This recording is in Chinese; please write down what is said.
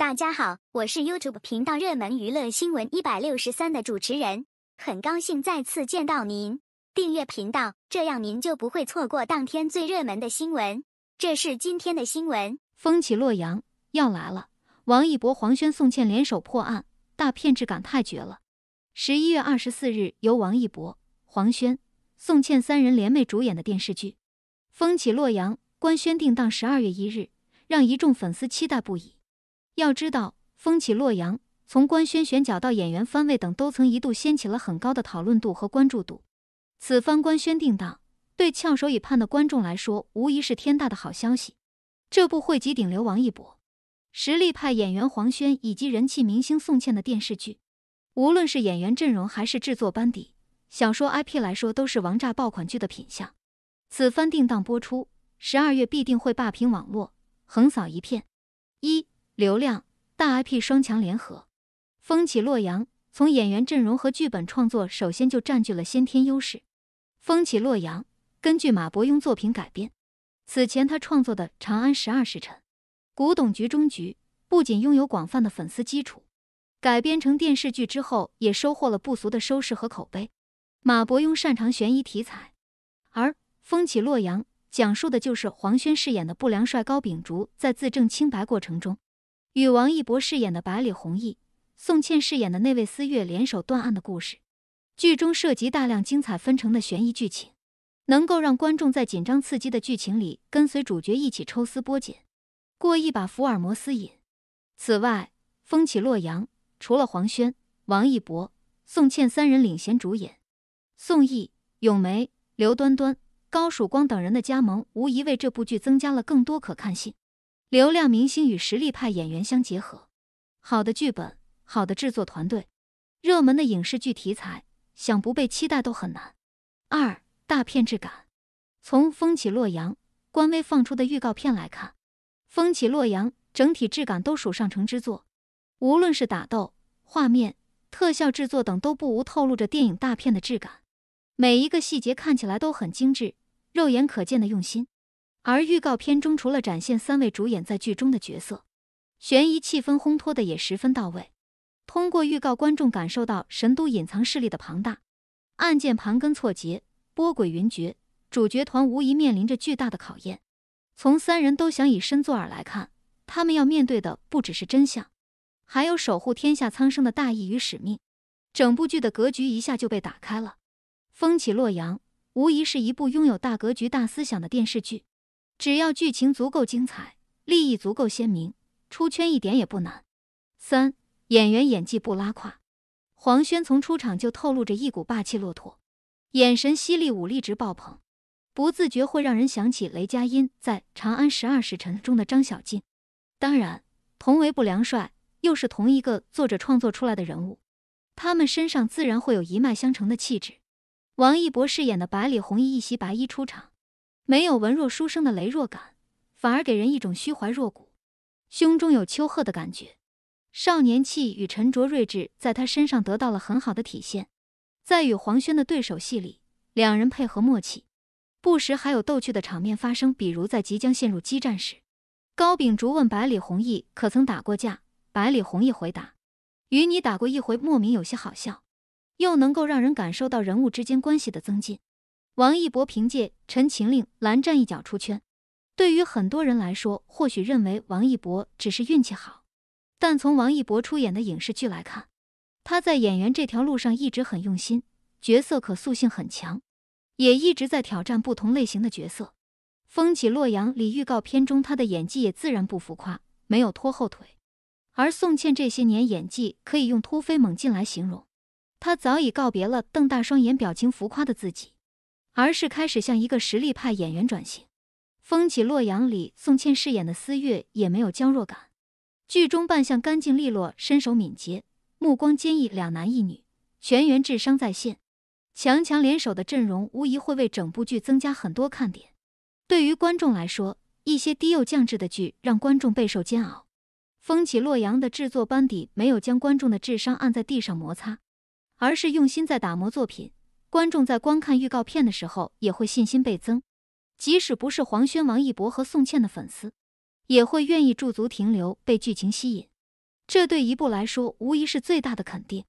大家好，我是 YouTube 频道热门娱乐新闻一百六十三的主持人，很高兴再次见到您。订阅频道，这样您就不会错过当天最热门的新闻。这是今天的新闻，《风起洛阳》要来了，王一博、黄轩、宋茜联手破案，大片质感太绝了。十一月二十四日，由王一博、黄轩、宋茜三人联袂主演的电视剧《风起洛阳》官宣定档十二月一日，让一众粉丝期待不已。要知道，《风起洛阳》从官宣选角到演员番位等，都曾一度掀起了很高的讨论度和关注度。此番官宣定档，对翘首以盼的观众来说，无疑是天大的好消息。这部汇集顶流王一博、实力派演员黄轩以及人气明星宋茜的电视剧，无论是演员阵容还是制作班底、小说 IP 来说，都是王炸爆款剧的品相。此番定档播出，十二月必定会霸屏网络，横扫一片。一流量大 IP 双强联合，《风起洛阳》从演员阵容和剧本创作首先就占据了先天优势。《风起洛阳》根据马伯庸作品改编，此前他创作的《长安十二时辰》《古董局中局》不仅拥有广泛的粉丝基础，改编成电视剧之后也收获了不俗的收视和口碑。马伯庸擅长悬疑题材，而《风起洛阳》讲述的就是黄轩饰演的不良帅高秉烛在自证清白过程中。与王一博饰演的百里弘毅、宋茜饰演的那位思月联手断案的故事，剧中涉及大量精彩纷呈的悬疑剧情，能够让观众在紧张刺激的剧情里跟随主角一起抽丝剥茧，过一把福尔摩斯瘾。此外，《风起洛阳》除了黄轩、王一博、宋茜三人领衔主演，宋轶、咏梅、刘端端、高曙光等人的加盟，无疑为这部剧增加了更多可看性。流量明星与实力派演员相结合，好的剧本、好的制作团队、热门的影视剧题材，想不被期待都很难。二大片质感，从《风起洛阳》官微放出的预告片来看，《风起洛阳》整体质感都属上乘之作，无论是打斗画面、特效制作等，都不无透露着电影大片的质感，每一个细节看起来都很精致，肉眼可见的用心。而预告片中除了展现三位主演在剧中的角色，悬疑气氛烘托的也十分到位。通过预告，观众感受到神都隐藏势力的庞大，案件盘根错节，波诡云谲，主角团无疑面临着巨大的考验。从三人都想以身作饵来看，他们要面对的不只是真相，还有守护天下苍生的大义与使命。整部剧的格局一下就被打开了。风起洛阳无疑是一部拥有大格局、大思想的电视剧。只要剧情足够精彩，利益足够鲜明，出圈一点也不难。三演员演技不拉胯，黄轩从出场就透露着一股霸气骆驼，眼神犀利，武力值爆棚，不自觉会让人想起雷佳音在《长安十二时辰》中的张小敬。当然，同为不良帅，又是同一个作者创作出来的人物，他们身上自然会有一脉相承的气质。王一博饰演的百里红衣一袭白衣出场。没有文弱书生的羸弱感，反而给人一种虚怀若谷、胸中有丘壑的感觉。少年气与沉着睿智在他身上得到了很好的体现。在与黄轩的对手戏里，两人配合默契，不时还有逗趣的场面发生。比如在即将陷入激战时，高秉烛问百里弘毅可曾打过架，百里弘毅回答：“与你打过一回，莫名有些好笑，又能够让人感受到人物之间关系的增进。”王一博凭借《陈情令》蓝湛一角出圈，对于很多人来说，或许认为王一博只是运气好。但从王一博出演的影视剧来看，他在演员这条路上一直很用心，角色可塑性很强，也一直在挑战不同类型的角色。《风起洛阳》里预告片中他的演技也自然不浮夸，没有拖后腿。而宋茜这些年演技可以用突飞猛进来形容，她早已告别了瞪大双眼、表情浮夸的自己。而是开始向一个实力派演员转型，《风起洛阳》里宋茜饰演的思月也没有娇弱感，剧中扮相干净利落，身手敏捷，目光坚毅，两男一女全员智商在线，强强联手的阵容无疑会为整部剧增加很多看点。对于观众来说，一些低幼降智的剧让观众备受煎熬，《风起洛阳》的制作班底没有将观众的智商按在地上摩擦，而是用心在打磨作品。观众在观看预告片的时候，也会信心倍增，即使不是黄轩、王一博和宋茜的粉丝，也会愿意驻足停留，被剧情吸引。这对一部来说，无疑是最大的肯定。